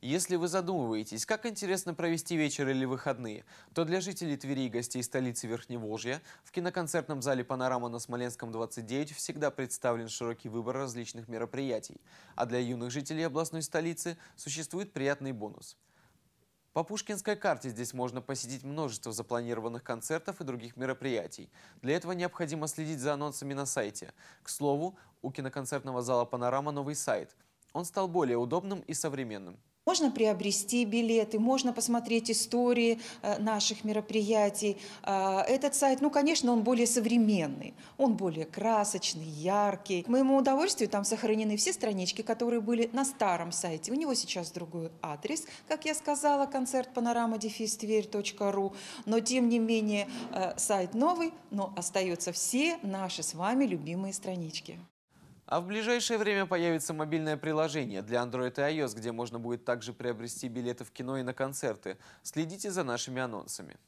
Если вы задумываетесь, как интересно провести вечер или выходные, то для жителей Твери и гостей столицы Верхневолжья в киноконцертном зале «Панорама» на Смоленском 29 всегда представлен широкий выбор различных мероприятий, а для юных жителей областной столицы существует приятный бонус. По Пушкинской карте здесь можно посетить множество запланированных концертов и других мероприятий. Для этого необходимо следить за анонсами на сайте. К слову, у киноконцертного зала «Панорама» новый сайт. Он стал более удобным и современным. Можно приобрести билеты, можно посмотреть истории э, наших мероприятий. А, этот сайт, ну, конечно, он более современный, он более красочный, яркий. К моему удовольствию там сохранены все странички, которые были на старом сайте. У него сейчас другой адрес, как я сказала, концерт ру Но, тем не менее, э, сайт новый, но остаются все наши с вами любимые странички. А в ближайшее время появится мобильное приложение для Android и iOS, где можно будет также приобрести билеты в кино и на концерты. Следите за нашими анонсами.